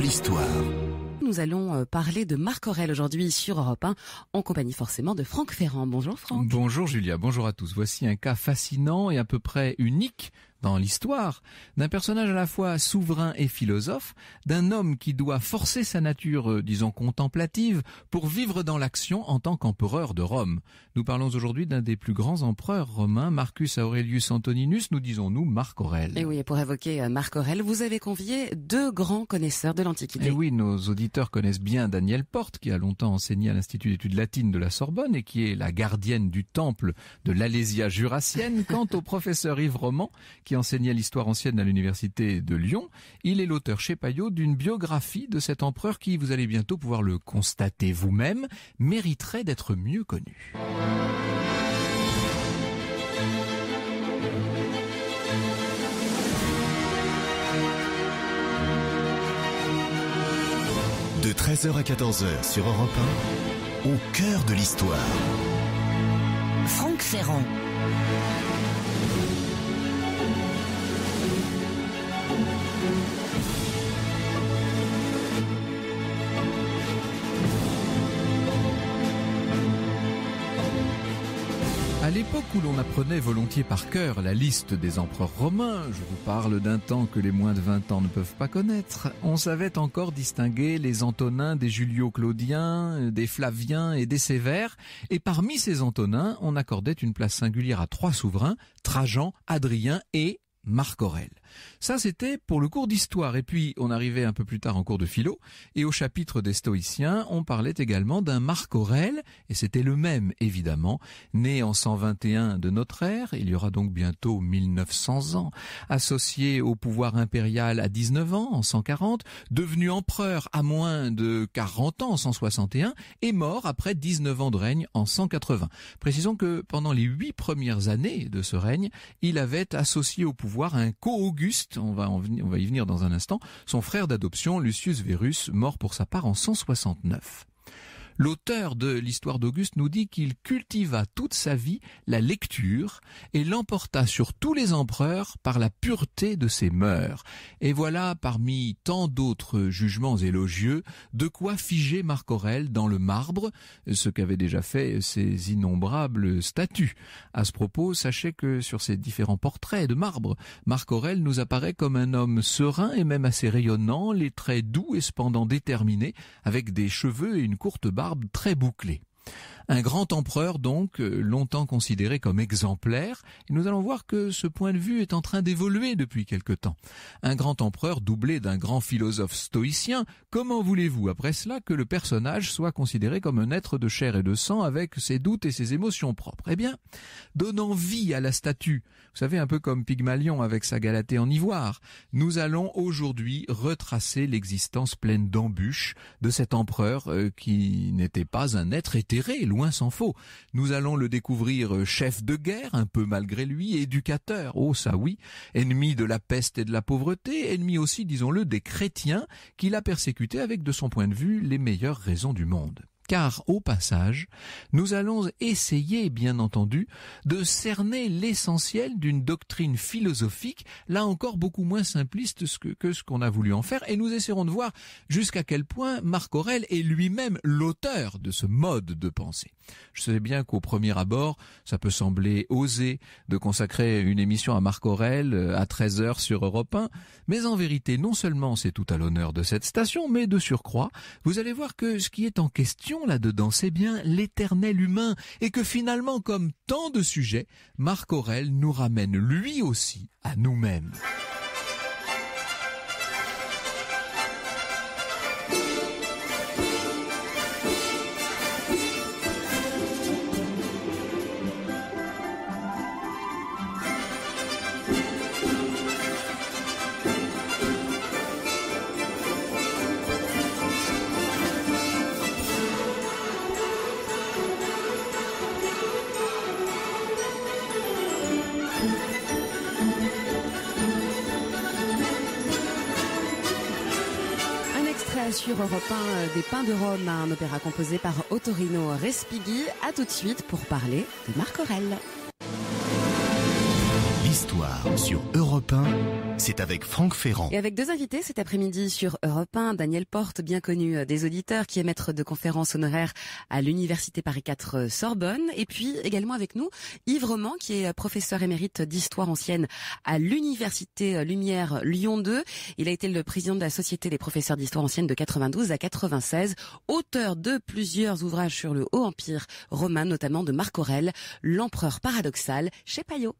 l'histoire. Nous allons euh, parler de Marc Aurel aujourd'hui sur Europe 1, en compagnie forcément de Franck Ferrand. Bonjour Franck. Bonjour Julia, bonjour à tous. Voici un cas fascinant et à peu près unique dans l'histoire, d'un personnage à la fois souverain et philosophe, d'un homme qui doit forcer sa nature, euh, disons, contemplative, pour vivre dans l'action en tant qu'empereur de Rome. Nous parlons aujourd'hui d'un des plus grands empereurs romains, Marcus Aurelius Antoninus, nous disons-nous Marc Aurel. Et oui, pour évoquer euh, Marc Aurel, vous avez convié deux grands connaisseurs de l'Antiquité. Et eh oui, nos auditeurs connaissent bien Daniel Porte, qui a longtemps enseigné à l'Institut d'études latines de la Sorbonne et qui est la gardienne du temple de l'Alésia jurassienne, quant au professeur Yves Roman, qui enseignait l'histoire ancienne à l'université de Lyon. Il est l'auteur chez Payot d'une biographie de cet empereur qui, vous allez bientôt pouvoir le constater vous-même, mériterait d'être mieux connu. De 13h à 14h sur Europe 1, au cœur de l'histoire. Franck Ferrand. l'époque où l'on apprenait volontiers par cœur la liste des empereurs romains, je vous parle d'un temps que les moins de 20 ans ne peuvent pas connaître, on savait encore distinguer les Antonins des Julio-Claudiens, des Flaviens et des Sévères, et parmi ces Antonins, on accordait une place singulière à trois souverains, Trajan, Adrien et Marc Aurèle. Ça, c'était pour le cours d'histoire. Et puis, on arrivait un peu plus tard en cours de philo, et au chapitre des stoïciens, on parlait également d'un Marc Aurèle, et c'était le même, évidemment, né en 121 de notre ère, il y aura donc bientôt 1900 ans, associé au pouvoir impérial à 19 ans, en 140, devenu empereur à moins de 40 ans, en 161, et mort après 19 ans de règne, en 180. Précisons que pendant les huit premières années de ce règne, il avait associé au pouvoir un co on va, on va y venir dans un instant, son frère d'adoption, Lucius Verus, mort pour sa part en 169. L'auteur de l'histoire d'Auguste nous dit qu'il cultiva toute sa vie la lecture et l'emporta sur tous les empereurs par la pureté de ses mœurs. Et voilà, parmi tant d'autres jugements élogieux, de quoi figer Marc Aurel dans le marbre, ce qu'avaient déjà fait ses innombrables statues. À ce propos, sachez que sur ces différents portraits de marbre, Marc Aurel nous apparaît comme un homme serein et même assez rayonnant, les traits doux et cependant déterminés, avec des cheveux et une courte barbe barbe très bouclée. Un grand empereur donc, euh, longtemps considéré comme exemplaire, et nous allons voir que ce point de vue est en train d'évoluer depuis quelque temps. Un grand empereur doublé d'un grand philosophe stoïcien, comment voulez-vous après cela que le personnage soit considéré comme un être de chair et de sang avec ses doutes et ses émotions propres Eh bien, donnant vie à la statue, vous savez un peu comme Pygmalion avec sa Galatée en ivoire, nous allons aujourd'hui retracer l'existence pleine d'embûches de cet empereur euh, qui n'était pas un être éthéré, loin s'en faut. Nous allons le découvrir euh, chef de guerre, un peu malgré lui, éducateur, oh ça oui, ennemi de la peste et de la pauvreté, ennemi aussi, disons-le, des chrétiens, qu'il a persécuté avec, de son point de vue, les meilleures raisons du monde car au passage, nous allons essayer, bien entendu, de cerner l'essentiel d'une doctrine philosophique, là encore beaucoup moins simpliste que, ce qu'on a voulu en faire, et nous essaierons de voir jusqu'à quel point Marc Aurèle est lui-même l'auteur de ce mode de pensée. Je sais bien qu'au premier abord, ça peut sembler oser de consacrer une émission à Marc Aurel euh, à 13h sur Europe 1, mais en vérité, non seulement c'est tout à l'honneur de cette station, mais de surcroît, vous allez voir que ce qui est en question là-dedans, c'est bien l'éternel humain, et que finalement, comme tant de sujets, Marc Aurel nous ramène lui aussi à nous-mêmes. Euh, sur Europe 1 euh, des Pins de Rome, un opéra composé par Ottorino Respighi. À tout de suite pour parler de Marc Aurel sur Europe c'est avec Franck Ferrand. Et avec deux invités cet après-midi sur Europe 1, Daniel Porte, bien connu euh, des auditeurs, qui est maître de conférences honoraires à l'Université Paris 4 euh, Sorbonne. Et puis également avec nous, Yves Roman, qui est euh, professeur émérite d'histoire ancienne à l'Université Lumière Lyon 2. Il a été le président de la Société des professeurs d'histoire ancienne de 92 à 96, auteur de plusieurs ouvrages sur le Haut Empire romain, notamment de Marc Aurel, L'Empereur paradoxal, chez Payot.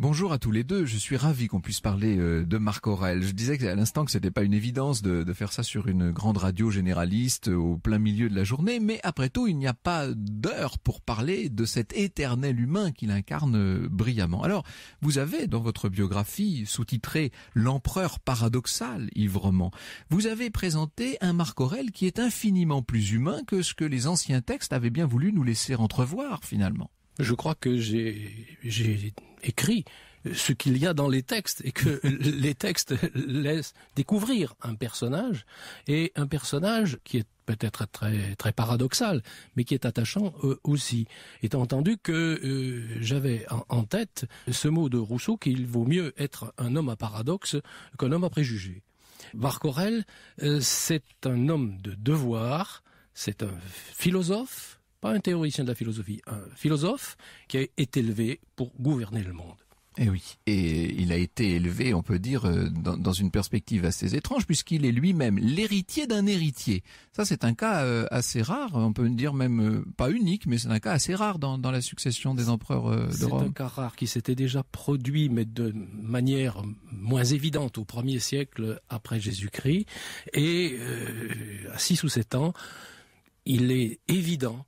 Bonjour à tous les deux. Je suis ravi qu'on puisse parler euh, de Marc Aurel. Je disais à l'instant que c'était pas une évidence de, faire ça sur une grande radio généraliste euh, au plein milieu de la journée, mais après tout, il n'y a pas d'heure pour parler de cet éternel humain qu'il incarne euh, brillamment. Alors, vous avez dans votre biographie sous-titré L'empereur paradoxal, ivrement, vous avez présenté un Marc Aurel qui est infiniment plus humain que ce que les anciens textes avaient bien voulu nous laisser entrevoir finalement je crois que j'ai écrit ce qu'il y a dans les textes et que les textes laissent découvrir un personnage et un personnage qui est peut-être très très paradoxal, mais qui est attachant euh, aussi. Étant entendu que euh, j'avais en, tête ce mot de Rousseau qu'il vaut mieux être un homme à paradoxe qu'un homme à préjugés. Marc euh, c'est un homme de devoir, c'est un philosophe, pas un théoricien de la philosophie, un philosophe qui a été élevé pour gouverner le monde. Et eh oui, et il a été élevé, on peut dire, euh, dans, une perspective assez étrange, puisqu'il est lui-même l'héritier d'un héritier. Ça, c'est un cas euh, assez rare, on peut dire même euh, pas unique, mais c'est un cas assez rare dans, la succession des empereurs de Rome. C'est un cas rare qui s'était déjà produit, mais de manière moins évidente au premier siècle après Jésus-Christ. Et à 6 ou 7 ans, il est évident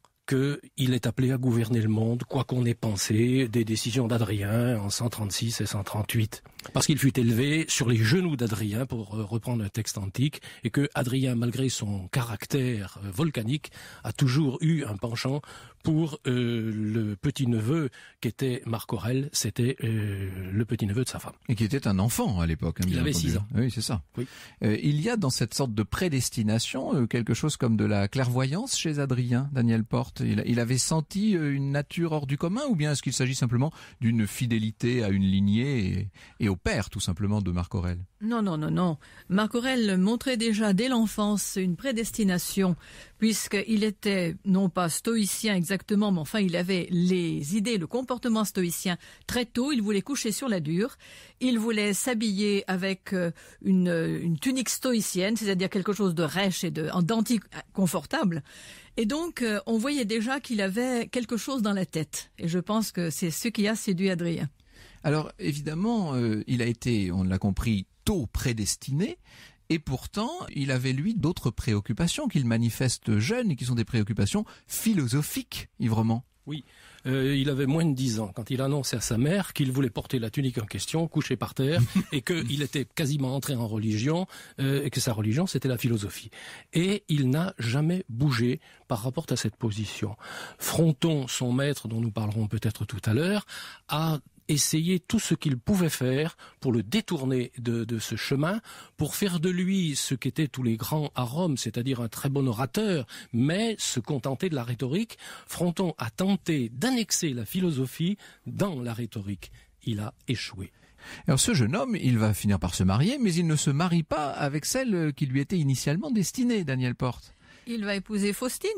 qu'il est appelé à gouverner le monde, quoi qu'on ait pensé des décisions d'Adrien en 136 et 138 parce qu'il fut élevé sur les genoux d'Adrien, pour euh, reprendre un texte antique, et que Adrien, malgré son caractère euh, volcanique, a toujours eu un penchant pour euh, le petit-neveu qu'était Marc Aurel, c'était le petit-neveu de sa femme. Et qui était un enfant à l'époque. Hein, il avait six ans. Oui, c'est ça. Oui. il y a dans cette sorte de prédestination quelque chose comme de la clairvoyance chez Adrien, Daniel Porte. Il, avait senti une nature hors du commun, ou bien est-ce qu'il s'agit simplement d'une fidélité à une lignée et, et père tout simplement de Marc Aurèle. Non, non, non, non. Marc Aurèle montrait déjà dès l'enfance une prédestination, puisqu'il était non pas stoïcien exactement, mais enfin il avait les idées, le comportement stoïcien. Très tôt, il voulait coucher sur la dure, il voulait s'habiller avec euh, une, tunique stoïcienne, c'est-à-dire quelque chose de rêche et de confortable Et donc, euh, on voyait déjà qu'il avait quelque chose dans la tête. Et je pense que c'est ce qui a séduit Adrien. Alors évidemment, euh, il a été, on l'a compris, tôt prédestiné. Et pourtant, il avait, lui, d'autres préoccupations qu'il manifeste jeune et qui sont des préoccupations philosophiques, Ivrement. Oui, euh, il avait moins de dix ans quand il annonçait à sa mère qu'il voulait porter la tunique en question, couché par terre, et qu'il était quasiment entré en religion, euh, et que sa religion, c'était la philosophie. Et il n'a jamais bougé par rapport à cette position. Fronton, son maître, dont nous parlerons peut-être tout à l'heure, a essayer tout ce qu'il pouvait faire pour le détourner de, de ce chemin, pour faire de lui ce qu'étaient tous les grands à Rome, c'est-à-dire un très bon orateur, mais se contenter de la rhétorique. Fronton a tenté d'annexer la philosophie dans la rhétorique. Il a échoué. Alors ce jeune homme, il va finir par se marier, mais il ne se marie pas avec celle qui lui était initialement destinée, Daniel Porte. Il va épouser Faustine,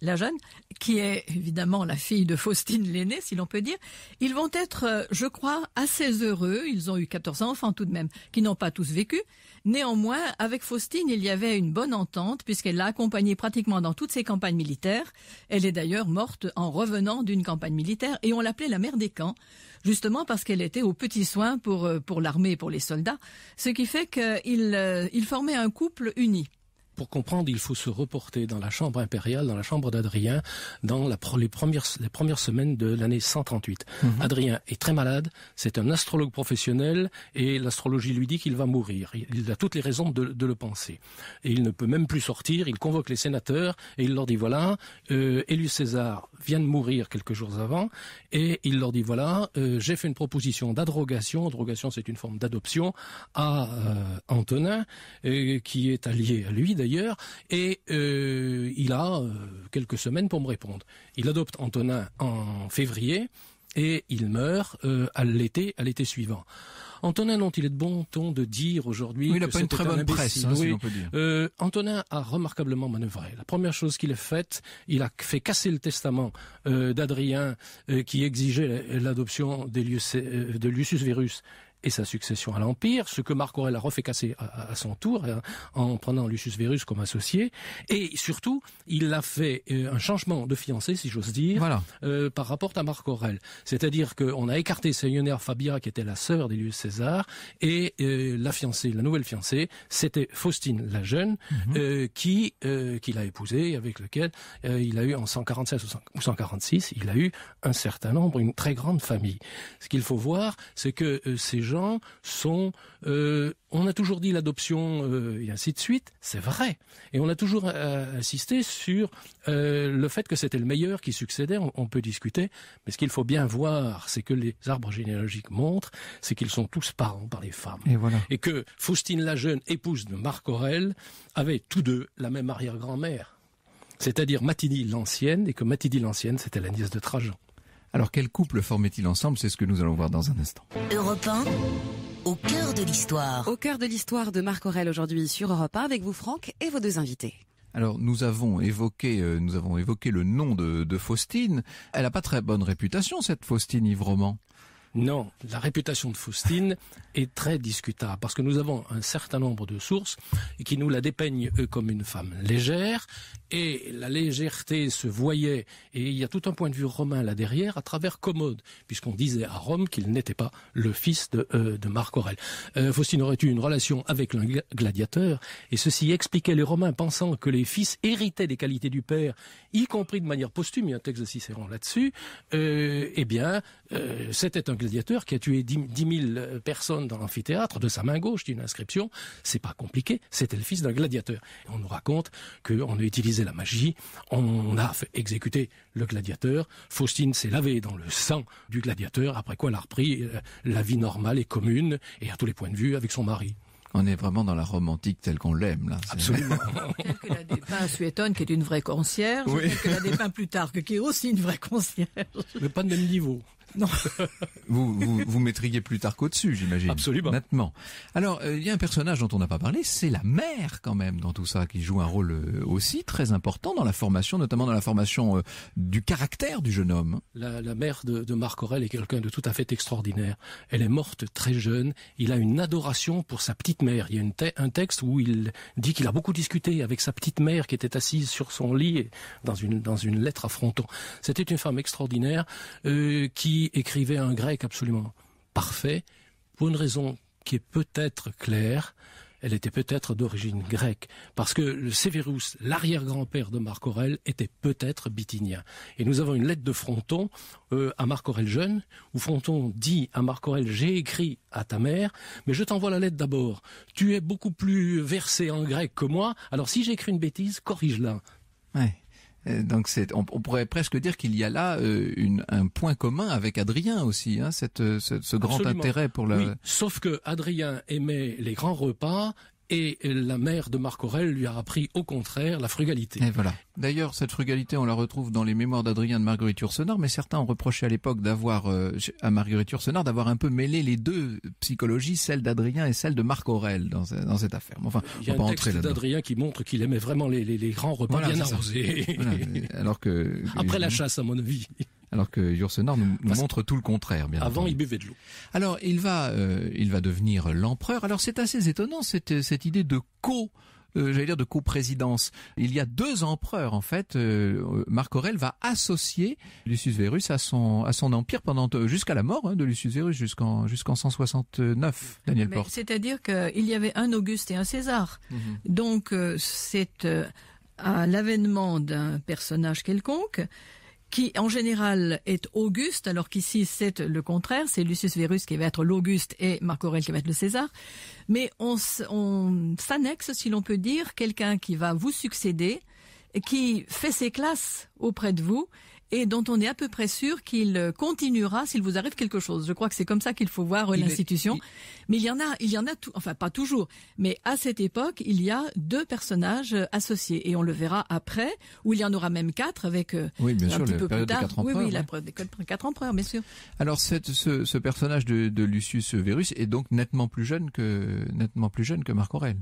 la jeune, qui est évidemment la fille de Faustine l'aînée, si l'on peut dire. Ils vont être, euh, je crois, assez heureux. Ils ont eu 14 enfants tout de même, qui n'ont pas tous vécu. Néanmoins, avec Faustine, il y avait une bonne entente, puisqu'elle l'a accompagnée pratiquement dans toutes ses campagnes militaires. Elle est d'ailleurs morte en revenant d'une campagne militaire, et on l'appelait la mère des camps, justement parce qu'elle était aux petits soins pour, euh, pour l'armée et pour les soldats, ce qui fait qu'ils euh, formaient un couple uni pour comprendre, il faut se reporter dans la chambre impériale, dans la chambre d'Adrien, dans les, premières, les premières semaines de l'année 138. Mhm. Adrien est très malade, c'est un astrologue professionnel et l'astrologie lui dit qu'il va mourir. Il a toutes les raisons de, le penser. Et il ne peut même plus sortir, il convoque les sénateurs et il leur dit voilà, euh, Élu César vient de mourir quelques jours avant et il leur dit voilà, euh, j'ai fait une proposition d'adrogation, adrogation c'est une forme d'adoption, à euh, Antonin, euh, qui est allié à lui d'ailleurs, d'ailleurs, et euh, il a euh, quelques semaines pour me répondre. Il adopte Antonin en février et il meurt euh, à l'été, à l'été suivant. Antonin, dont il est de bon ton de dire aujourd'hui oui, il pas une très bonne presse, hein, Antonin a remarquablement manœuvré. La première chose qu'il a faite, il a fait casser le testament d'Adrien qui exigeait l'adoption des lieux, de Lucius Verus et sa succession à l'Empire, ce que Marc Aurèle a refait casser à, son tour hein, en prenant Lucius Verus comme associé, et surtout, il a fait euh, un changement de fiancé, si j'ose dire, euh, par rapport à Marc Aurèle. C'est-à-dire qu'on a écarté Seigneur Fabia, qui était la sœur d'Elius César, et euh, la fiancée, la nouvelle fiancée, c'était Faustine la jeune, mhm. qui qu'il a épousée, avec lequel il a eu en 146 ou 146, il a eu un certain nombre, une très grande famille. Ce qu'il faut voir, c'est que ces gens sont... Euh, on a toujours dit l'adoption euh, et ainsi de suite, c'est vrai. Et on a toujours euh, insisté sur le fait que c'était le meilleur qui succédait, on, peut discuter, mais ce qu'il faut bien voir, c'est que les arbres généalogiques montrent, c'est qu'ils sont tous parents par les femmes. Et, voilà. et que Faustine la Jeune, épouse de Marc Aurel, avait tous deux la même arrière-grand-mère c'est-à-dire Matilly l'Ancienne, et que Matilly l'Ancienne, c'était la nièce de Trajan. Alors quel couple formait-il ensemble C'est ce que nous allons voir dans un instant. Europe 1, au cœur de l'histoire. Au cœur de l'histoire de Marc Aurel aujourd'hui sur Europe 1 avec vous Franck et vos deux invités. Alors nous avons évoqué, euh, nous avons évoqué le nom de, Faustine. Elle n'a pas très bonne réputation cette Faustine Roman. Non, la réputation de Faustine est très discutable parce que nous avons un certain nombre de sources qui nous la dépeignent comme une femme légère et la légèreté se voyait et il y a tout un point de vue romain là derrière à travers Commode puisqu'on disait à Rome qu'il n'était pas le fils de, euh, Marc Aurèle. Euh, Faustine aurait eu une relation avec un gladiateur et ceci expliquait les Romains pensant que les fils héritaient des qualités du père, y compris de manière posthume, il y a un texte de Cicéron là-dessus, euh, eh bien euh, c'était un gladiateur qui a tué 10 000 euh, personnes dans l'amphithéâtre de sa main gauche, d'une inscription. C'est pas compliqué. C'était le fils d'un gladiateur. on nous raconte qu'on a utilisé la magie, on a fait exécuter le gladiateur. Faustine s'est lavée dans le sang du gladiateur, après quoi elle a repris euh, la vie normale et commune, et à tous les points de vue, avec son mari. On est vraiment dans la romantique telle qu'on l'aime, là. Absolument. telle que la dépeint Suétone, qui est une vraie concierge, oui. telle que la dépeint tard, qui est aussi une vraie concierge. Mais pas de même niveau. Non. vous, vous, vous plus tard quau dessus j'imagine. Absolument. Alors, euh, il y a un personnage dont on n'a pas parlé, c'est la mère quand même dans tout ça, qui joue un rôle euh, aussi très important dans la formation, notamment dans la formation euh, du caractère du jeune homme. La, mère de, Marc Aurel est quelqu'un de tout à fait extraordinaire. Elle est morte très jeune. Il a une adoration pour sa petite mère. Il y a un texte où il dit qu'il a beaucoup discuté avec sa petite mère qui était assise sur son lit dans une, dans une lettre fronton. C'était une femme extraordinaire qui écrivait un grec absolument parfait, pour une raison qui est peut-être claire, elle était peut-être d'origine grecque, parce que le Sévérus, l'arrière-grand-père de Marc Aurèle, était peut-être bithynien. Et nous avons une lettre de Fronton euh, à Marc Aurèle jeune, où Fronton dit à Marc Aurèle, j'ai écrit à ta mère, mais je t'envoie la lettre d'abord. Tu es beaucoup plus versé en grec que moi, alors si j'écris une bêtise, corrige-la. Ouais. Euh, donc c'est, on, pourrait presque dire qu'il y a là euh, un point commun avec Adrien aussi, hein, cette, euh, ce, grand intérêt pour la. Oui, sauf que Adrien aimait les grands repas et la mère de Marc Aurèle lui a appris au contraire la frugalité. D'ailleurs, cette frugalité, on la retrouve dans les mémoires d'Adrien de Marguerite Ursenor. mais certains ont reproché à l'époque d'avoir, euh, à Marguerite Ursenor d'avoir un peu mêlé les deux psychologies, celle d'Adrien et celle de Marc Aurèle, dans, cette affaire. Enfin, Il y a un texte d'Adrien qui montre qu'il aimait vraiment les, grands repas bien arrosés. Alors que... Après la chasse, à mon avis. Alors que Yourcenar nous, montre tout le contraire. Bien avant, il buvait de l'eau. Alors, euh, il va, devenir l'empereur. Alors, c'est assez étonnant cette, cette idée de co. présidence euh, j'allais dire de coprésidence. Il y a deux empereurs en fait. Euh, Marc Aurel va associer Lucius Verus à son empire pendant jusqu'à la mort hein, de Lucius Verus jusqu'en 169. Daniel Porte. C'est-à-dire qu'il y avait un Auguste et un César. Mhm. Donc c'est à l'avènement d'un personnage quelconque qui en général est Auguste, alors qu'ici c'est le contraire, c'est Lucius Verus qui va être l'Auguste et Marc Aurel qui va être le César. Mais on, s'annexe, si l'on peut dire, quelqu'un qui va vous succéder, qui fait ses classes auprès de vous et dont on est à peu près sûr qu'il euh, continuera s'il vous arrive quelque chose. Je crois que c'est comme ça qu'il faut voir euh, l'institution. Mais il y en a, il y en a tout, enfin pas toujours, mais à cette époque, il y a deux personnages euh, associés et on le verra après, où il y en aura même quatre avec oui, bien un sûr, petit peu plus tard. oui, oui, la période des quatre empereurs, bien sûr. Alors cette, ce, personnage de, de Lucius Verus est donc nettement plus jeune que nettement plus jeune que Marc Aurèle.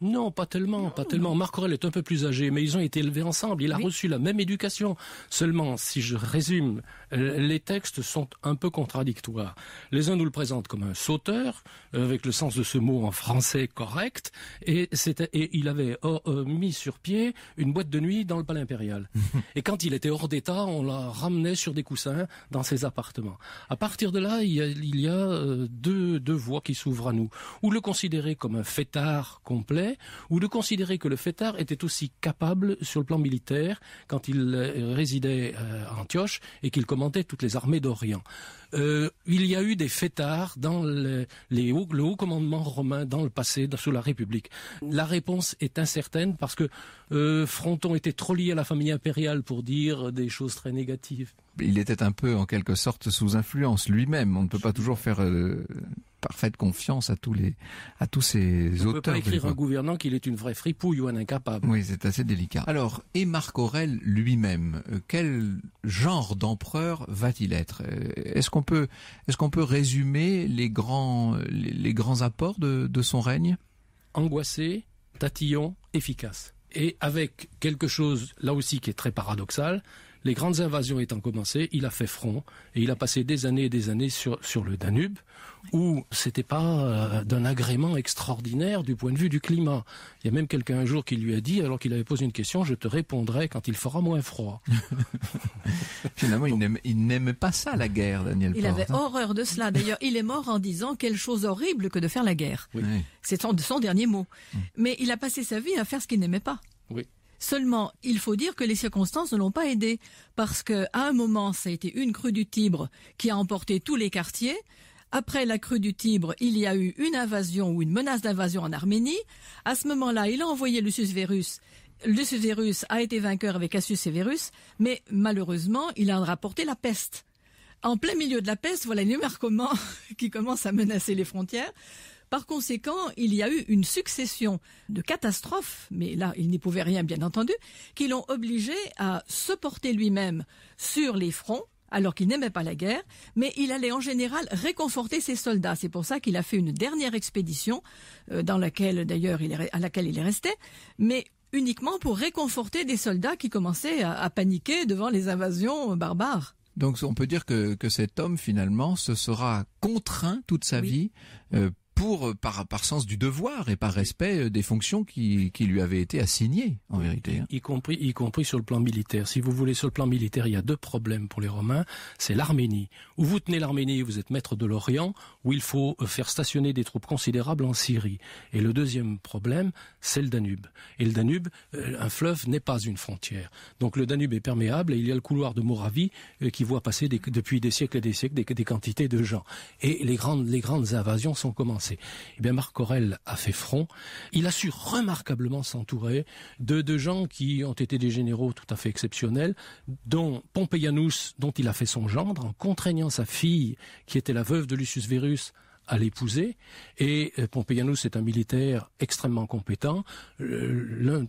Non, pas tellement, pas tellement. Marc Aurel est un peu plus âgé, mais ils ont été élevés ensemble. Il a reçu la même éducation. Seulement, si je résume, euh, les textes sont un peu contradictoires. Les uns nous le présentent comme un sauteur, euh, avec le sens de ce mot en français correct, et, et il avait oh, euh, mis sur pied une boîte de nuit dans le palais impérial. et quand il était hors d'état, on la ramenait sur des coussins dans ses appartements. À partir de là, il y a, deux, deux voies qui s'ouvrent à nous. Ou le considérer comme un fêtard complet, ou de considérer que le fêtard était aussi capable sur le plan militaire quand il euh, résidait euh, à Antioche et qu'il commandait toutes les armées d'Orient. Euh, il y a eu des fêtards dans le, les haut commandement romain dans le passé, sous la République. La réponse est incertaine parce que Fronton était trop lié à la famille impériale pour dire des choses très négatives. Il était un peu, en quelque sorte, sous influence lui-même. On ne peut pas toujours faire parfaite confiance à tous les à tous ces auteurs. On peut pas écrire un gouvernant qu'il est une vraie fripouille ou un incapable. Oui, c'est assez délicat. Alors, et Marc Aurèle lui-même, euh, quel genre d'empereur va-t-il être euh, Est-ce qu'on peut est-ce qu'on peut résumer les grands grands apports de, de son règne Angoissé, tatillon, efficace et avec quelque chose là aussi qui est très paradoxal, les grandes invasions étant commencées, il a fait front et il a passé des années et des années sur, sur le Danube où c'était pas euh, d'un agrément extraordinaire du point de vue du climat. Il y a même quelqu'un un jour qui lui a dit, alors qu'il avait posé une question, je te répondrai quand il fera moins froid. Finalement, il n'aimait pas ça, la guerre, Daniel Il avait horreur de cela. D'ailleurs, il est mort en disant quelle chose horrible que de faire la guerre. C'est son, dernier mot. Mm. Mais il a passé sa vie à faire ce qu'il n'aimait pas. Oui. Seulement, il faut dire que les circonstances ne l'ont pas aidé, parce que à un moment, ça a été une crue du Tibre qui a emporté tous les quartiers. Après la crue du Tibre, il y a eu une invasion ou une menace d'invasion en Arménie. À ce moment-là, il a envoyé Lucius Verus Lucius Verus a été vainqueur avec Cassius Severus, mais malheureusement, il a rapporté la peste. En plein milieu de la peste, voilà une qui commence à menacer les frontières. Par conséquent, il y a eu une succession de catastrophes, mais là, il n'y pouvait rien, bien entendu, qui l'ont obligé à se porter lui-même sur les fronts alors qu'il n'aimait pas la guerre, mais il allait en général réconforter ses soldats. C'est pour ça qu'il a fait une dernière expédition, euh, dans laquelle d'ailleurs à laquelle il est resté, mais uniquement pour réconforter des soldats qui commençaient à, paniquer devant les invasions barbares. Donc on peut dire que, cet homme finalement se sera contraint toute sa vie euh, pour euh, par, par sens du devoir et par respect euh, des fonctions qui, qui lui avaient été assignées en vérité. Hein. Y, compris y compris sur le plan militaire. Si vous voulez sur le plan militaire, il y a deux problèmes pour les Romains, c'est l'Arménie. Où vous tenez l'Arménie, vous êtes maître de l'Orient, où il faut euh, faire stationner des troupes considérables en Syrie. Et le deuxième problème, c'est le Danube. Et le Danube, un fleuve n'est pas une frontière. Donc le Danube est perméable et il y a le couloir de Moravie qui voit passer depuis des siècles et des siècles des, des quantités de gens. Et les grandes les grandes invasions sont commencées eh bien, Marc Aurel a fait front. Il a su remarquablement s'entourer de gens qui ont été des généraux tout à fait exceptionnels, dont Pompeianus, dont il a fait son gendre, en contraignant sa fille, qui était la veuve de Lucius Verus, à l'épouser. Et euh, Pompeianus est un militaire extrêmement compétent. Euh,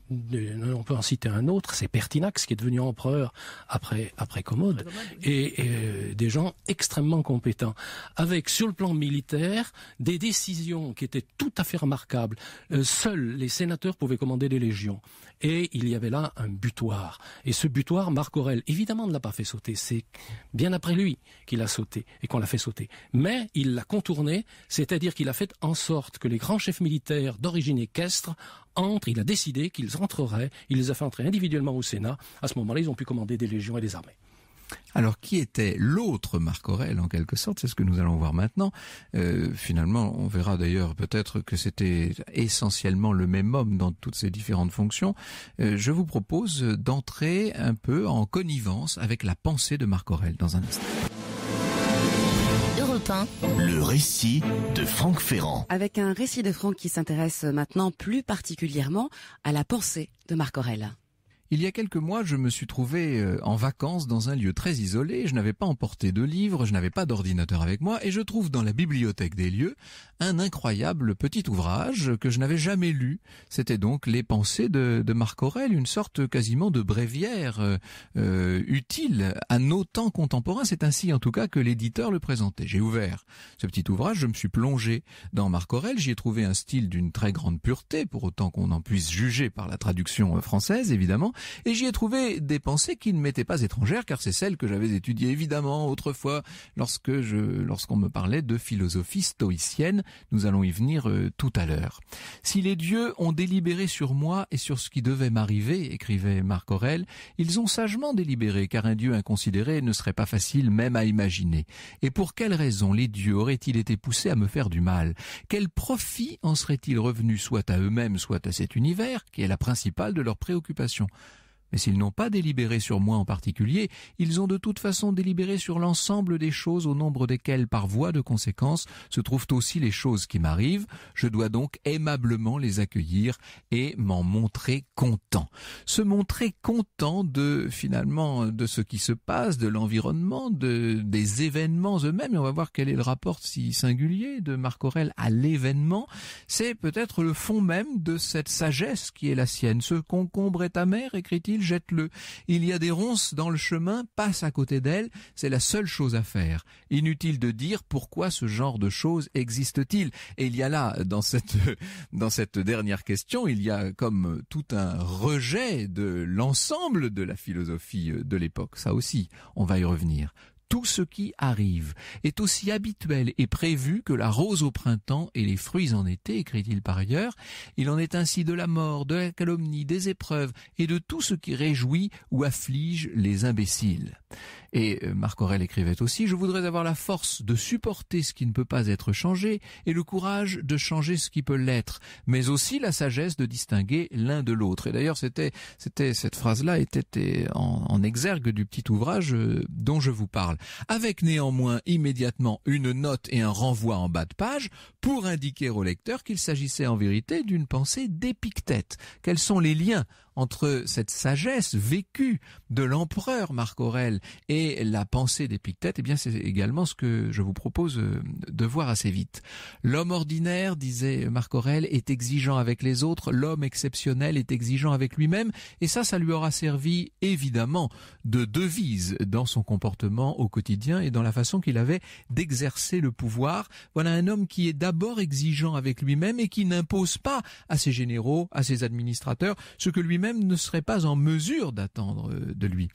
l'un, on peut en citer un autre, c'est Pertinax qui est devenu empereur après après Commode, et, euh, des gens extrêmement compétents. Avec sur le plan militaire des décisions qui étaient tout à fait remarquables. seuls les sénateurs pouvaient commander des légions, et il y avait là un butoir. Et ce butoir, Marc Aurel évidemment, ne l'a pas fait sauter. C'est bien après lui qu'il a sauté et qu'on l'a fait sauter. Mais il l'a contourné c'est-à-dire qu'il a fait en sorte que les grands chefs militaires d'origine équestre entrent, il a décidé qu'ils entreraient, il les a fait entrer individuellement au Sénat, à ce moment-là ils ont pu commander des légions et des armées. Alors, qui était l'autre Marc Aurèle, en quelque sorte C'est ce que nous allons voir maintenant. Euh, finalement, on verra d'ailleurs peut-être que c'était essentiellement le même homme dans toutes ses différentes fonctions. Euh, je vous propose d'entrer un peu en connivence avec la pensée de Marc Aurèle dans un instant. Le récit de Franck Ferrand. Avec un récit de Franck qui s'intéresse maintenant plus particulièrement à la pensée de Marc Aurèle. Il y a quelques mois, je me suis trouvé euh, en vacances dans un lieu très isolé, je n'avais pas emporté de livres, je n'avais pas d'ordinateur avec moi, et je trouve dans la bibliothèque des lieux un incroyable petit ouvrage que je n'avais jamais lu. C'était donc Les Pensées de, Marc Aurèle, une sorte quasiment de bréviaire euh, euh, utile à nos temps contemporains. C'est ainsi en tout cas que l'éditeur le présentait. J'ai ouvert ce petit ouvrage, je me suis plongé dans Marc Aurèle, j'y ai trouvé un style d'une très grande pureté, pour autant qu'on en puisse juger par la traduction française, évidemment et j'y ai trouvé des pensées qui ne m'étaient pas étrangères, car c'est celles que j'avais étudiées évidemment autrefois lorsque je, lorsqu'on me parlait de philosophie stoïcienne. Nous allons y venir euh, tout à l'heure. Si les dieux ont délibéré sur moi et sur ce qui devait m'arriver, écrivait Marc Aurèle, ils ont sagement délibéré, car un dieu inconsidéré ne serait pas facile même à imaginer. Et pour quelle raison les dieux auraient-ils été poussés à me faire du mal Quel profit en serait-il revenu soit à eux-mêmes, soit à cet univers, qui est la principale de leurs préoccupations et s'ils n'ont pas délibéré sur moi en particulier, ils ont de toute façon délibéré sur l'ensemble des choses au nombre desquelles, par voie de conséquence, se trouvent aussi les choses qui m'arrivent. Je dois donc aimablement les accueillir et m'en montrer content. Se montrer content de, finalement, de ce qui se passe, de l'environnement, de, des événements eux-mêmes. Et on va voir quel est le rapport si singulier de Marc Aurèle à l'événement. C'est peut-être le fond même de cette sagesse qui est la sienne. Ce concombre est amer, écrit-il, jette-le. Il y a des ronces dans le chemin, passe à côté d'elles, c'est la seule chose à faire. Inutile de dire pourquoi ce genre de choses existe-t-il. Et il y a là, dans cette, dans cette dernière question, il y a comme tout un rejet de l'ensemble de la philosophie de l'époque. Ça aussi, on va y revenir tout ce qui arrive est aussi habituel et prévu que la rose au printemps et les fruits en été, écrit-il par ailleurs. Il en est ainsi de la mort, de la calomnie, des épreuves et de tout ce qui réjouit ou afflige les imbéciles. Et euh, Marc Aurel écrivait aussi, je voudrais avoir la force de supporter ce qui ne peut pas être changé et le courage de changer ce qui peut l'être, mais aussi la sagesse de distinguer l'un de l'autre. Et d'ailleurs, c'était, cette phrase-là était en, en exergue du petit ouvrage euh, dont je vous parle. Avec néanmoins immédiatement une note et un renvoi en bas de page pour indiquer au lecteur qu'il s'agissait en vérité d'une pensée d'Épictète. Quels sont les liens entre cette sagesse vécue de l'empereur Marc Aurèle et la pensée d'Épictète, eh bien c'est également ce que je vous propose euh, de voir assez vite. L'homme ordinaire, disait Marc Aurèle, est exigeant avec les autres, l'homme exceptionnel est exigeant avec lui-même, et ça, ça lui aura servi évidemment de devise dans son comportement au quotidien et dans la façon qu'il avait d'exercer le pouvoir. Voilà un homme qui est d'abord exigeant avec lui-même et qui n'impose pas à ses généraux, à ses administrateurs, ce que lui-même ne serait pas en mesure d'attendre euh, de lui.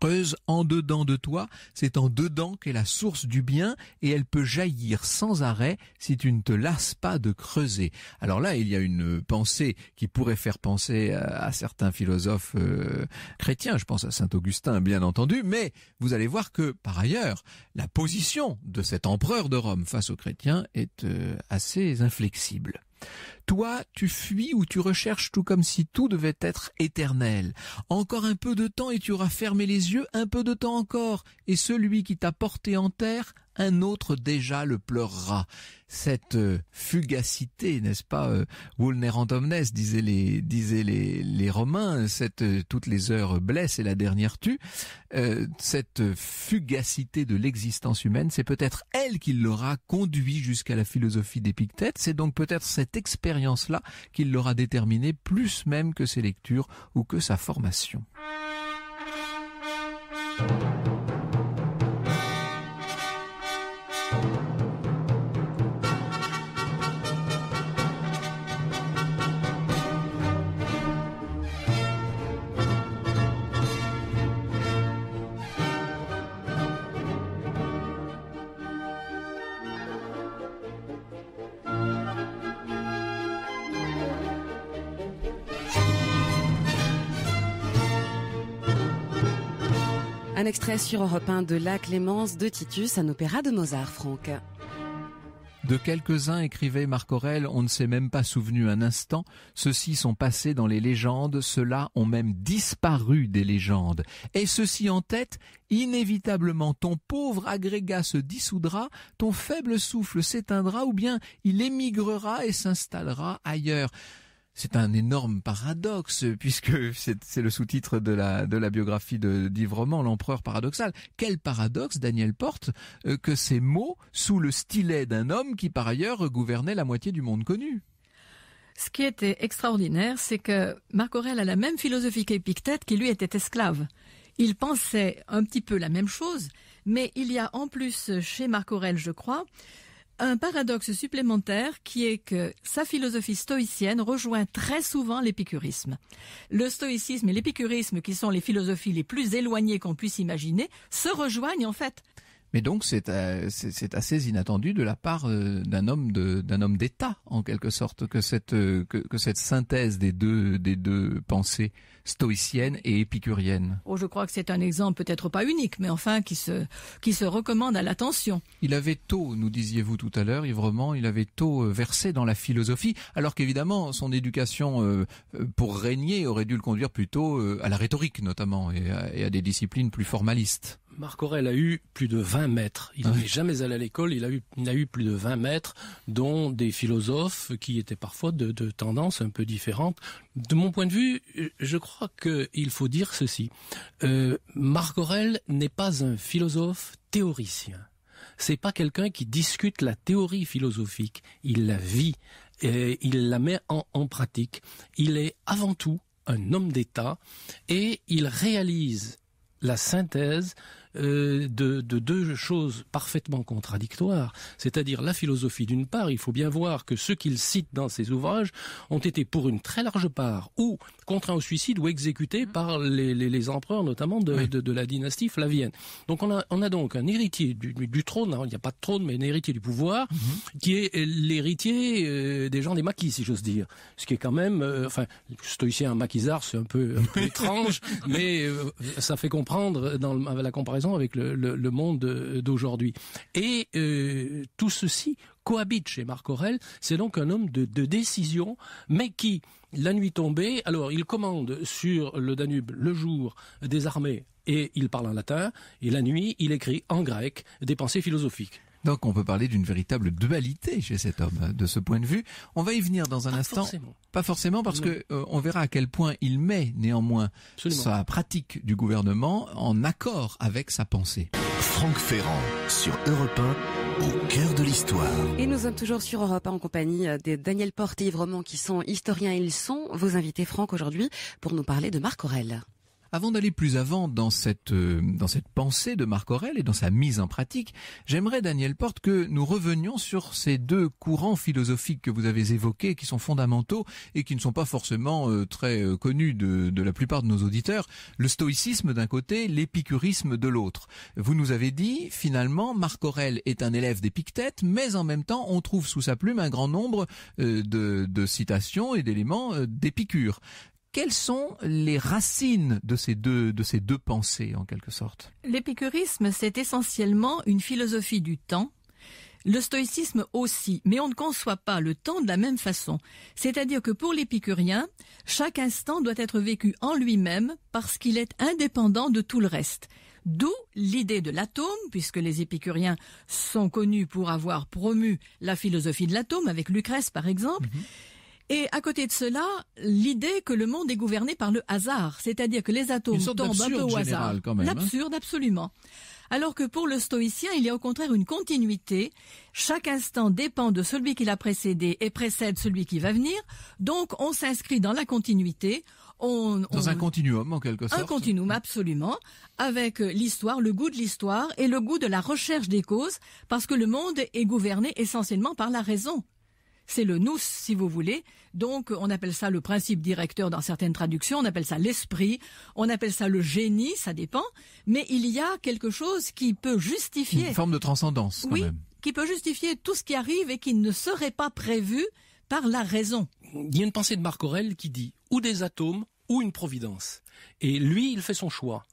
Creuse en dedans de toi, c'est en dedans qu'est la source du bien et elle peut jaillir sans arrêt si tu ne te lasses pas de creuser. Alors là, il y a une pensée qui pourrait faire penser à, certains philosophes euh, chrétiens, je pense à Saint Augustin bien entendu, mais vous allez voir que par ailleurs, la position de cet empereur de Rome face aux chrétiens est euh, assez inflexible. Toi, tu fuis ou tu recherches tout comme si tout devait être éternel. Encore un peu de temps et tu auras fermé les yeux, un peu de temps encore, et celui qui t'a porté en terre un autre déjà le pleurera. Cette euh, fugacité, n'est-ce pas, vulnerant euh, omnes, disaient les, disaient les, les Romains, cette, euh, toutes les heures blessent et la dernière tue, cette fugacité de l'existence humaine, c'est peut-être elle qui l'aura conduit jusqu'à la philosophie d'Épictète, c'est donc peut-être cette expérience-là qui l'aura déterminée plus même que ses lectures ou que sa formation. Un extrait sur Europe 1 de La Clémence de Titus, un opéra de Mozart, Franck. De quelques-uns, écrivait Marc Aurel, on ne s'est même pas souvenu un instant. Ceux-ci sont passés dans les légendes, ceux-là ont même disparu des légendes. Et ceux-ci en tête, inévitablement, ton pauvre agrégat se dissoudra, ton faible souffle s'éteindra, ou bien il émigrera et s'installera ailleurs c'est un énorme paradoxe puisque c'est le sous-titre de la de la biographie de d'Yves l'empereur paradoxal. Quel paradoxe, Daniel Porte, euh, que ces mots sous le stylet d'un homme qui par ailleurs gouvernait la moitié du monde connu. Ce qui était extraordinaire, c'est que Marc Aurèle a la même philosophie qu'Épictète, qui lui était esclave. Il pensait un petit peu la même chose, mais il y a en plus chez Marc Aurèle, je crois, un paradoxe supplémentaire qui est que sa philosophie stoïcienne rejoint très souvent l'épicurisme. Le stoïcisme et l'épicurisme, qui sont les philosophies les plus éloignées qu'on puisse imaginer, se rejoignent en fait. Mais donc euh, c'est assez inattendu de la part euh, d'un homme d'un homme d'État en quelque sorte que cette euh, que, cette synthèse des deux des deux pensées stoïciennes et épicuriennes. Oh, je crois que c'est un exemple peut-être pas unique, mais enfin qui se recommande à l'attention. Il avait tôt, nous disiez-vous tout à l'heure, Ivrement, il avait tôt versé dans la philosophie, alors qu'évidemment son éducation pour régner aurait dû le conduire plutôt à la rhétorique notamment et à des disciplines plus formalistes. Marc Aurel a eu plus de 20 mètres. Il ah n'est jamais allé à l'école, il a eu, plus de 20 mètres, dont des philosophes qui étaient parfois de, tendances un peu différentes. De mon point de vue, je crois qu'il faut dire ceci. Euh, Marc Aurel n'est pas un philosophe théoricien. C'est pas quelqu'un qui discute la théorie philosophique. Il la vit et il la met en pratique. Il est avant tout un homme d'État et il réalise la synthèse euh, de, deux choses parfaitement contradictoires, c'est-à-dire la philosophie d'une part, il faut bien voir que ceux qu'il cite dans ses ouvrages ont été pour une très large part ou contraints au suicide ou exécutés par les, empereurs notamment de, la dynastie flavienne. Donc on a, donc un héritier du, trône, hein, il n'y a pas de trône mais un héritier du pouvoir, mhm. qui est euh, l'héritier euh, des gens des maquis si j'ose dire, ce qui est quand même, enfin, stoïcien maquisard c'est un peu, un peu étrange, mais ça fait comprendre dans la comparaison avec le, monde euh, d'aujourd'hui. Et euh, tout ceci cohabite chez Marc Aurel. C'est donc un homme de, décision, mais qui, la nuit tombée, alors il commande sur le Danube le jour des armées et il parle en latin, et la nuit il écrit en grec des pensées philosophiques. Donc on peut parler d'une véritable dualité chez cet homme hein, de ce point de vue. On va y venir dans un pas instant. Forcément. Pas forcément parce que euh, on verra à quel point il met néanmoins sa pratique du gouvernement en accord avec sa pensée. Franck Ferrand sur Europe 1 au cœur de l'histoire. Et nous sommes toujours sur Europe 1 en compagnie euh, de Daniel Porte, Yves qui sont historiens ils sont vos invités Franck aujourd'hui pour nous parler de Marc Aurel. Avant d'aller plus avant dans cette, euh, dans cette pensée de Marc Aurèle et dans sa mise en pratique, j'aimerais, Daniel Porte, que nous revenions sur ces deux courants philosophiques que vous avez évoqués, qui sont fondamentaux et qui ne sont pas forcément euh, très euh, connus de, la plupart de nos auditeurs. Le stoïcisme d'un côté, l'épicurisme de l'autre. Vous nous avez dit, finalement, Marc Aurèle est un élève d'Épictète, mais en même temps, on trouve sous sa plume un grand nombre de, de citations et d'éléments d'Épicure quelles sont les racines de ces deux, pensées, en quelque sorte L'épicurisme, c'est essentiellement une philosophie du temps, le stoïcisme aussi, mais on ne conçoit pas le temps de la même façon. C'est-à-dire que pour l'épicurien, chaque instant doit être vécu en lui-même parce qu'il est indépendant de tout le reste. D'où l'idée de l'atome, puisque les épicuriens sont connus pour avoir promu la philosophie de l'atome, avec Lucrèce par exemple. Mhm. Et à côté de cela, l'idée que le monde est gouverné par le hasard, c'est-à-dire que les atomes tombent un peu au hasard. Hein. L'absurde, absolument. Alors que pour le stoïcien, il y a au contraire une continuité. Chaque instant dépend de celui qui l'a précédé et précède celui qui va venir. Donc, on s'inscrit dans la continuité. dans un continuum, en quelque sorte. Un continuum, absolument. Avec l'histoire, le goût de l'histoire et le goût de la recherche des causes, parce que le monde est gouverné essentiellement par la raison c'est le nous, si vous voulez. Donc, on appelle ça le principe directeur dans certaines traductions, on appelle ça l'esprit, on appelle ça le génie, ça dépend. Mais il y a quelque chose qui peut justifier... Une forme de transcendance, quand oui, qui peut justifier tout ce qui arrive et qui ne serait pas prévu par la raison. Il y a une pensée de Marc Aurel qui dit ou des atomes ou une providence. Et lui, il fait son choix.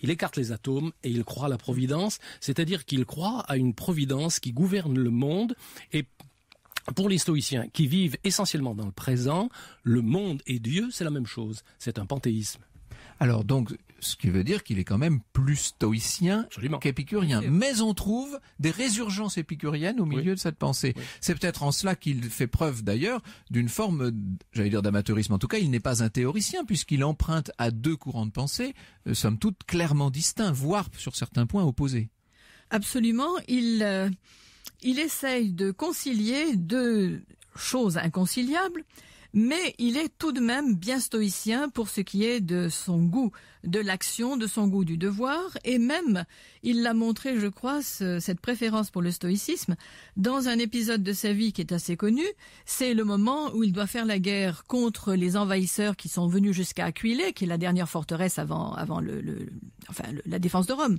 Il écarte les atomes et il croit à la providence, c'est-à-dire qu'il croit à une providence qui gouverne le monde et pour les stoïciens qui vivent essentiellement dans le présent, le monde et Dieu, c'est la même chose. C'est un panthéisme. Alors donc, ce qui veut dire qu'il est quand même plus stoïcien qu'épicurien. Mais on trouve des résurgences épicuriennes au milieu de cette pensée. C'est peut-être en cela qu'il fait preuve d'ailleurs d'une forme, j'allais dire d'amateurisme. En tout cas, il n'est pas un théoricien puisqu'il emprunte à deux courants de pensée, euh, somme toute clairement distincts, voire sur certains points opposés. Absolument. Il euh, il essaye de concilier deux choses inconciliables, mais il est tout de même bien stoïcien pour ce qui est de son goût de l'action, de son goût du devoir, et même, il l'a montré, je crois, cette préférence pour le stoïcisme, dans un épisode de sa vie qui est assez connu, c'est le moment où il doit faire la guerre contre les envahisseurs qui sont venus jusqu'à Aquilée, qui est la dernière forteresse avant, avant le, enfin, la défense de Rome.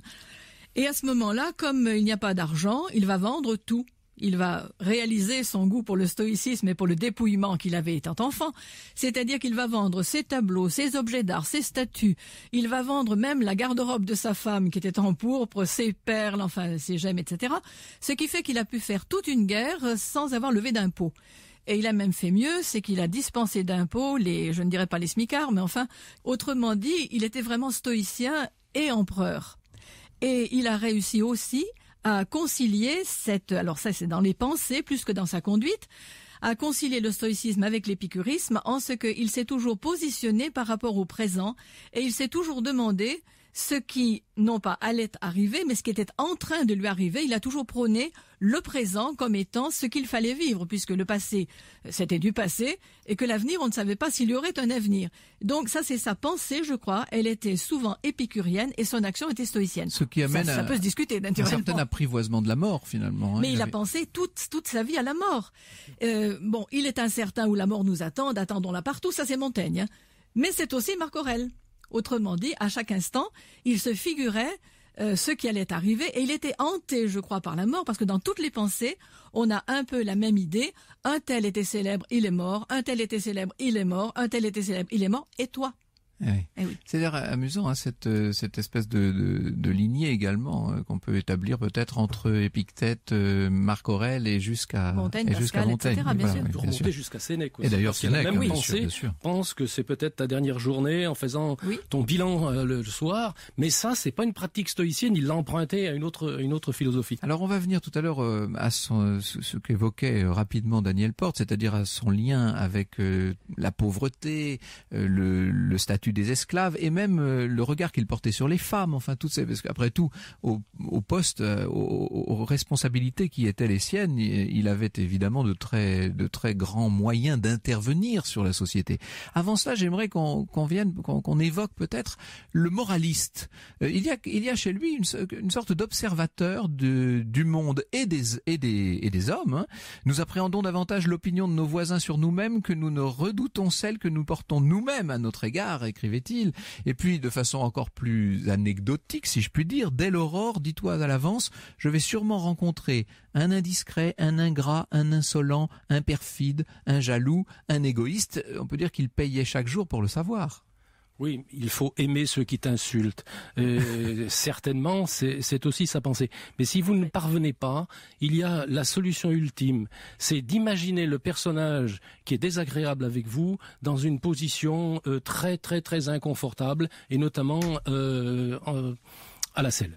Et à ce moment-là, comme il n'y a pas d'argent, il va vendre tout. Il va réaliser son goût pour le stoïcisme et pour le dépouillement qu'il avait étant enfant, c'est-à-dire qu'il va vendre ses tableaux, ses objets d'art, ses statues, il va vendre même la garde-robe de sa femme qui était en pourpre, ses perles, enfin ses gemmes, etc. Ce qui fait qu'il a pu faire toute une guerre sans avoir levé d'impôts. Et il a même fait mieux, c'est qu'il a dispensé d'impôts les, je ne dirais pas les smicards, mais enfin, autrement dit, il était vraiment stoïcien et empereur. Et il a réussi aussi à concilier cette, alors ça c'est dans les pensées plus que dans sa conduite, à concilier le stoïcisme avec l'épicurisme en ce qu'il s'est toujours positionné par rapport au présent et il s'est toujours demandé ce qui, non pas allait arriver, mais ce qui était en train de lui arriver. Il a toujours prôné le présent comme étant ce qu'il fallait vivre, puisque le passé, euh, c'était du passé, et que l'avenir, on ne savait pas s'il y aurait un avenir. Donc ça, c'est sa pensée, je crois. Elle était souvent épicurienne et son action était stoïcienne. Ce qui amène ça, ça peut se discuter, d'un un certain apprivoisement de la mort, finalement. Hein. Mais il, a pensé toute, toute sa vie à la mort. Euh, bon, il est incertain où la mort nous attend, attendons-la partout, ça c'est Montaigne. Hein. Mais c'est aussi Marc Aurel. Autrement dit, à chaque instant, il se figurait euh, ce qui allait arriver et il était hanté, je crois, par la mort parce que dans toutes les pensées, on a un peu la même idée. Un tel était célèbre, il est mort. Un tel était célèbre, il est mort. Un tel était célèbre, il est mort. Et toi eh eh c'est amusant hein, cette, euh, cette espèce de, de, lignée également hein, qu'on peut établir peut-être entre Épictète, euh, Marc Aurèle et jusqu'à Montaigne, et jusqu'à Montaigne, jusqu'à Sénèque. et d'ailleurs Sénèque, même pense que c'est peut-être ta dernière journée en faisant ton bilan euh, le soir, mais ça c'est pas une pratique stoïcienne, il l'a à une autre une autre philosophie. Alors on va venir tout à l'heure à ce, qu'évoquait rapidement Daniel Porte, c'est-à-dire à son lien avec la pauvreté, le, le statut des esclaves et même euh, le regard qu'il portait sur les femmes, enfin toutes ces, parce qu'après tout, au, poste, euh, aux, responsabilités qui étaient les siennes, il avait évidemment de très, de très grands moyens d'intervenir sur la société. Avant cela, j'aimerais qu'on vienne, qu'on évoque peut-être le moraliste. Euh, il y a, il y a chez lui une, sorte d'observateur du monde et des, et des, hommes. Hein. Nous appréhendons davantage l'opinion de nos voisins sur nous-mêmes que nous ne redoutons celle que nous portons nous-mêmes à notre égard et écrivait-il. Et puis, de façon encore plus anecdotique, si je puis dire, dès l'aurore, dis-toi à l'avance, je vais sûrement rencontrer un indiscret, un ingrat, un insolent, un perfide, un jaloux, un égoïste. On peut dire qu'il payait chaque jour pour le savoir. Oui, il faut aimer ceux qui t'insultent. Euh, certainement, c'est aussi sa pensée. Mais si vous ne parvenez pas, il y a la solution ultime, c'est d'imaginer le personnage qui est désagréable avec vous dans une position euh, très très très inconfortable, et notamment euh, à la selle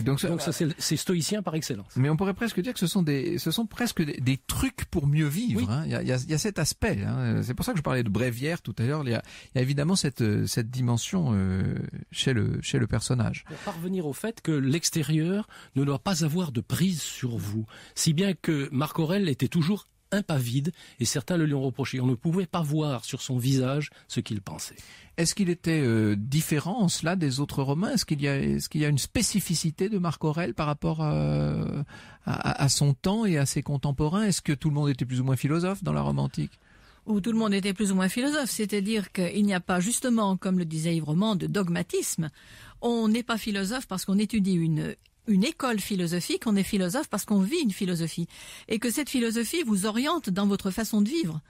donc, euh, c'est stoïcien par excellence. Mais on pourrait presque dire que ce sont des, ce sont presque des, trucs pour mieux vivre. Hein. Il, y a, cet aspect. Hein. C'est pour ça que je parlais de bréviaire tout à l'heure. Il, y a évidemment cette, cette dimension euh, chez le chez le personnage. parvenir au fait que l'extérieur ne doit pas avoir de prise sur vous, si bien que Marc Aurèle était toujours pas vide, et certains le lui ont reproché. On ne pouvait pas voir sur son visage ce qu'il pensait. Est-ce qu'il était euh, différent en cela des autres Romains Est-ce qu'il y, a une spécificité de Marc Aurèle par rapport à, son temps et à ses contemporains Est-ce que tout le monde était plus ou moins philosophe dans la Rome antique où tout le monde était plus ou moins philosophe, c'est-à-dire qu'il n'y a pas justement, comme le disait Yves de dogmatisme. On n'est pas philosophe parce qu'on étudie une une école philosophique, on est philosophe parce qu'on vit une philosophie et que cette philosophie vous oriente dans votre façon de vivre.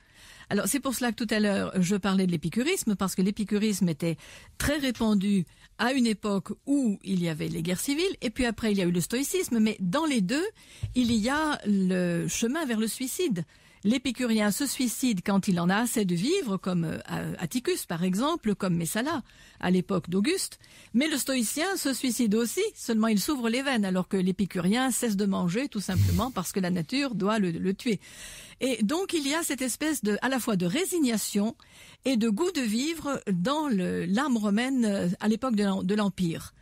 Alors c'est pour cela que tout à l'heure je parlais de l'épicurisme parce que l'épicurisme était très répandu à une époque où il y avait les guerres civiles et puis après il y a eu le stoïcisme mais dans les deux il y a le chemin vers le suicide L'épicurien se suicide quand il en a assez de vivre, comme euh, Atticus par exemple, comme Messala à l'époque d'Auguste. Mais le stoïcien se suicide aussi, seulement il s'ouvre les veines, alors que l'épicurien cesse de manger tout simplement parce que la nature doit le, tuer. Et donc il y a cette espèce de, à la fois de résignation et de goût de vivre dans l'âme romaine euh, à l'époque de l'Empire.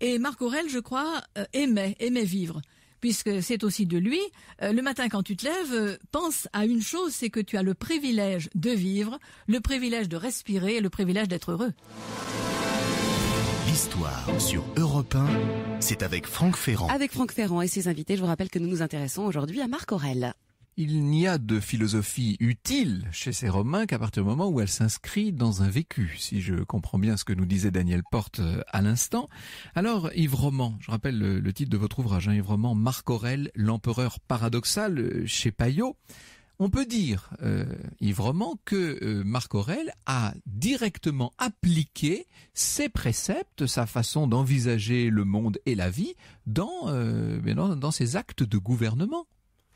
Et Marc Aurel, je crois, euh, aimait, aimait vivre puisque c'est aussi de lui. Euh, le matin quand tu te lèves, euh, pense à une chose, c'est que tu as le privilège de vivre, le privilège de respirer et le privilège d'être heureux. L'histoire sur Europe 1, c'est avec Franck Ferrand. Avec Franck Ferrand et ses invités, je vous rappelle que nous nous intéressons aujourd'hui à Marc Aurel. Il n'y a de philosophie utile chez ces Romains qu'à partir du moment où elle s'inscrit dans un vécu, si je comprends bien ce que nous disait Daniel Porte euh, à l'instant. Alors, Yves je rappelle le, titre de votre ouvrage, hein, Marc Aurel, l'empereur paradoxal euh, chez Payot. On peut dire, euh, que euh, Marc Aurel a directement appliqué ses préceptes, sa façon d'envisager le monde et la vie dans, dans ses actes de gouvernement.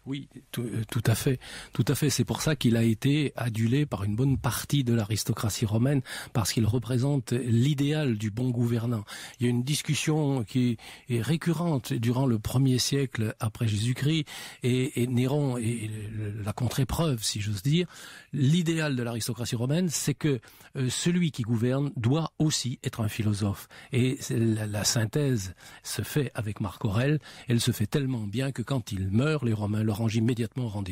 Oui, euh, tout, à fait, tout à fait. C'est pour ça qu'il a été adulé par une bonne partie de l'aristocratie romaine parce qu'il représente l'idéal du bon gouvernant. Il y a une discussion qui est récurrente durant le premier siècle après Jésus-Christ et, Néron et la contre-épreuve, si j'ose dire. L'idéal de l'aristocratie romaine, c'est que euh, celui qui gouverne doit aussi être un philosophe. Et la, la synthèse se fait avec Marc Aurèle. Elle se fait tellement bien que quand il meurt, les Romains leur range immédiatement au rang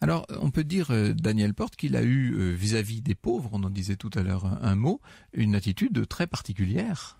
Alors, on peut dire, euh, Daniel Porte, qu'il a eu euh, vis-à-vis des pauvres, on en disait tout à l'heure un, mot, une attitude très particulière.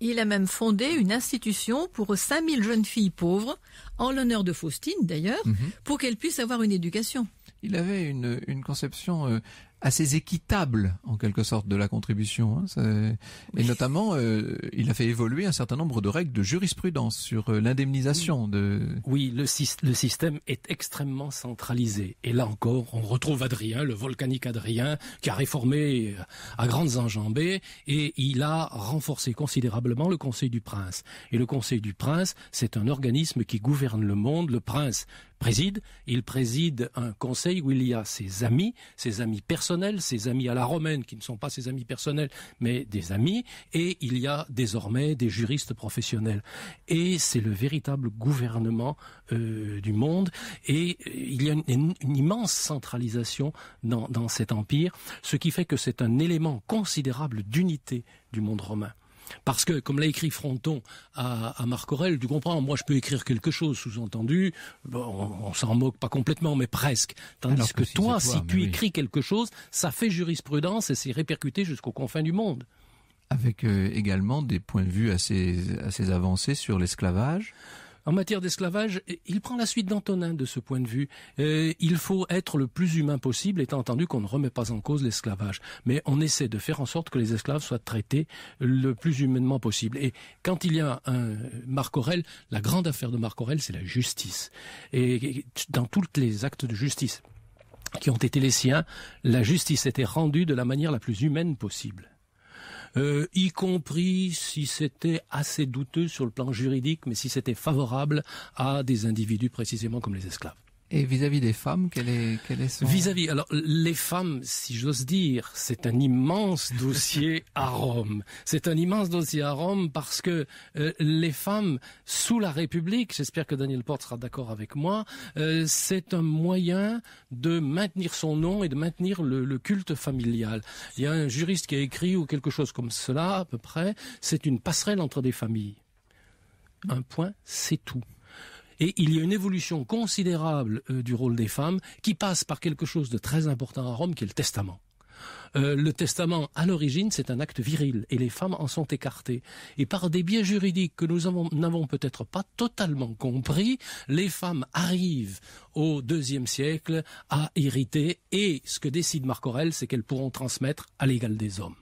Il a même fondé une institution pour 5000 jeunes filles pauvres, en l'honneur de Faustine d'ailleurs, mhm. pour qu'elles puissent avoir une éducation. Il avait une conception euh, assez équitable en quelque sorte de la contribution. Hein. et notamment, euh, il a fait évoluer un certain nombre de règles de jurisprudence sur euh, l'indemnisation de. Oui, le, le, système est extrêmement centralisé. Et là encore, on retrouve Adrien, le volcanique Adrien, qui a réformé euh, à grandes enjambées et il a renforcé considérablement le Conseil du Prince. Et le Conseil du Prince, c'est un organisme qui gouverne le monde. Le Prince préside. Il préside un conseil où il y a ses amis, ses amis personnels, ses amis à la romaine, qui ne sont pas ses amis personnels, mais des amis, et il y a désormais des juristes professionnels. Et c'est le véritable gouvernement euh, du monde, et euh, il y a une, immense centralisation dans cet empire, ce qui fait que c'est un élément considérable d'unité du monde romain. Parce que, comme l'a écrit Fronton à, Marc Aurel, tu comprends, moi je peux écrire quelque chose, sous-entendu, on, s'en moque pas complètement, mais presque. Tandis que, toi, si tu écris quelque chose, ça fait jurisprudence et c'est répercuté jusqu'aux confins du monde avec euh, également des points de vue assez avancés sur l'esclavage, en matière d'esclavage, eh, il prend la suite d'Antonin de ce point de vue. Eh, il faut être le plus humain possible, étant entendu qu'on ne remet pas en cause l'esclavage, mais on essaie de faire en sorte que les esclaves soient traités le plus humainement possible. Et quand il y a un Marc Aurel, la grande affaire de Marc Aurel, c'est la justice. Et dans tous les actes de justice qui ont été les siens, la justice était rendue de la manière la plus humaine possible. Euh, y compris si c'était assez douteux sur le plan juridique, mais si c'était favorable à des individus précisément comme les esclaves. Et vis-à-vis des femmes, quel est, Vis-à-vis, alors les femmes, si j'ose dire, c'est un immense dossier à Rome. C'est un immense dossier à Rome parce que euh, les femmes, sous la République, j'espère que Daniel Porte sera d'accord avec moi, euh, c'est un moyen de maintenir son nom et de maintenir le, culte familial. Il y a un juriste qui a écrit ou quelque chose comme cela, à peu près, c'est une passerelle entre des familles. Un point, c'est tout. Et il y a une évolution considérable euh, du rôle des femmes qui passe par quelque chose de très important à Rome, qui est le testament. Euh, le testament, à l'origine, c'est un acte viril et les femmes en sont écartées. Et par des biais juridiques que nous n'avons peut-être pas totalement compris, les femmes arrivent au deuxième siècle à hériter et ce que décide Marc Aurel c'est qu'elles pourront transmettre à l'égal des hommes.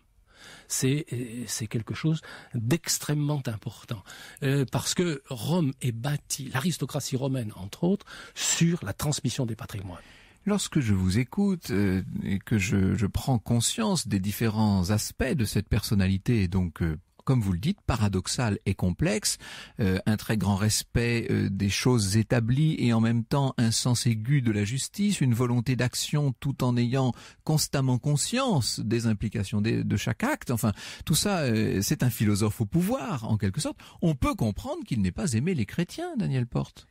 Euh, c'est quelque chose d'extrêmement important euh, parce que Rome est bâtie, l'aristocratie romaine entre autres, sur la transmission des patrimoines. Lorsque je vous écoute euh, et que je, prends conscience des différents aspects de cette personnalité, et donc comme vous le dites, paradoxal et complexe, euh, un très grand respect euh, des choses établies et en même temps un sens aigu de la justice, une volonté d'action tout en ayant constamment conscience des implications de, chaque acte. Enfin, tout ça, euh, c'est un philosophe au pouvoir, en quelque sorte. On peut comprendre qu'il n'ait pas aimé les chrétiens, Daniel Porte.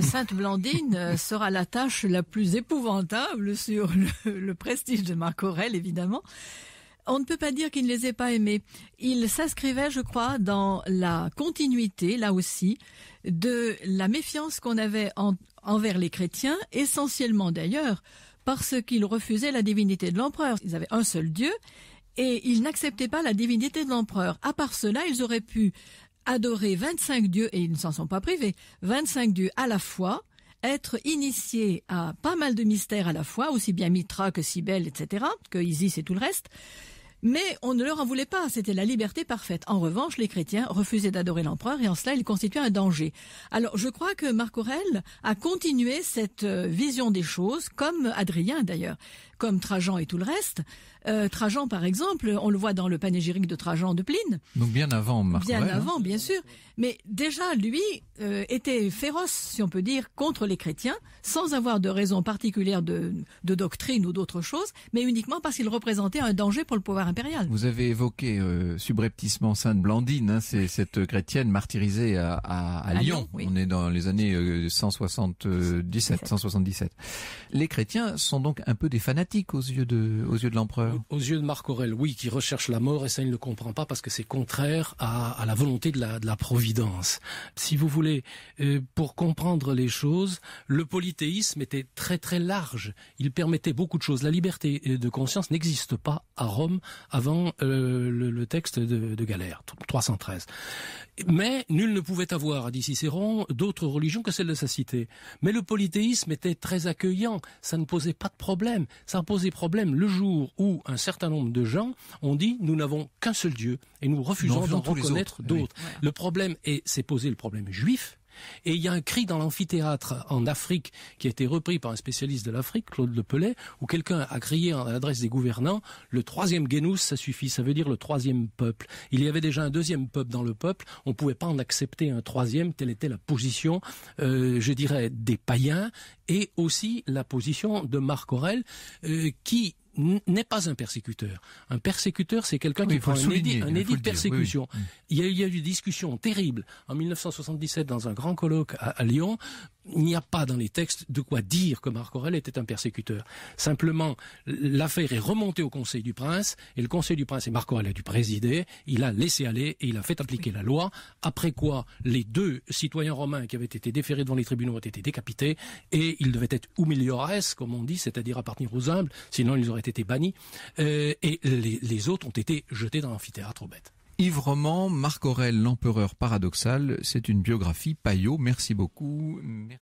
Sainte Blandine sera la tâche la plus épouvantable sur le, prestige de Marc Aurèle, évidemment. On ne peut pas dire qu'il ne les ait pas aimés. Il s'inscrivait, je crois, dans la continuité, là aussi, de la méfiance qu'on avait envers les chrétiens, essentiellement d'ailleurs, parce qu'ils refusaient la divinité de l'empereur. Ils avaient un seul Dieu et ils n'acceptaient pas la divinité de l'empereur. À part cela, ils auraient pu adorer 25 dieux, et ils ne s'en sont pas privés, 25 dieux à la fois, être initiés à pas mal de mystères à la fois, aussi bien Mitra que Cybèle, etc., que Isis et tout le reste, mais on ne leur en voulait pas, c'était la liberté parfaite. En revanche, les chrétiens refusaient d'adorer l'empereur et en cela ils constituaient un danger. Alors je crois que Marc Aurel a continué cette euh, vision des choses, comme Adrien d'ailleurs comme Trajan et tout le reste. Euh, Trajan, par exemple, on le voit dans le panégyrique de Trajan de Pline. Donc bien avant Bien hein. avant, bien sûr. Mais déjà, lui euh, était féroce, si on peut dire, contre les chrétiens, sans avoir de raison particulière de, doctrine ou d'autre chose, mais uniquement parce qu'il représentait un danger pour le pouvoir impérial. Vous avez évoqué euh, subrepticement Sainte Blandine, hein, c'est cette chrétienne martyrisée à, Lyon. On est dans les années 177, 177. Les chrétiens sont donc un peu des fanatiques aux yeux de, aux yeux de l'empereur. Aux yeux de Marc Aurèle, oui, qui recherche la mort et ça il ne le comprend pas parce que c'est contraire à, la volonté de la, de la providence. Si vous voulez, euh, pour comprendre les choses, le polythéisme était très très large. Il permettait beaucoup de choses. La liberté euh, de conscience n'existe pas à Rome avant euh, le, texte de, Galère, 313. Mais nul ne pouvait avoir, dit Cicéron, d'autres religions que celle de sa cité. Mais le polythéisme était très accueillant, ça ne posait pas de problème, ça Poser posé problème le jour où un certain nombre de gens ont dit nous n'avons qu'un seul Dieu et nous refusons d'en reconnaître eh d'autres. Le problème, est, c'est poser le problème juif, et il y a un cri dans l'amphithéâtre en Afrique qui a été repris par un spécialiste de l'Afrique, Claude Le Lepelet, où quelqu'un a crié à l'adresse des gouvernants le troisième guénous, ça suffit, ça veut dire le troisième peuple. Il y avait déjà un deuxième peuple dans le peuple, on ne pouvait pas en accepter un troisième, telle était la position, euh, je dirais, des païens et aussi la position de Marc Aurel, euh, qui n'est pas un persécuteur. Un persécuteur, c'est quelqu'un qui prend un édit, de persécution. Mm. Il, y a, eu des discussions terribles en 1977 dans un grand colloque à, Lyon. Il n'y a pas dans les textes de quoi dire que Marc Aurel était un persécuteur. Simplement, l'affaire est remontée au Conseil du Prince et le Conseil du Prince et Marc Aurel a dû présider. Il a laissé aller et il a fait appliquer la loi. Après quoi, les deux citoyens romains qui avaient été déférés devant les tribunaux ont été décapités et ils devaient être humiliores, comme on dit, c'est-à-dire appartenir aux humbles, sinon ils auraient été banni euh, et les, autres ont été jetés dans l'amphithéâtre aux bêtes. Yves Roman, Marc Aurel, l'empereur paradoxal, c'est une biographie. paillot. merci beaucoup.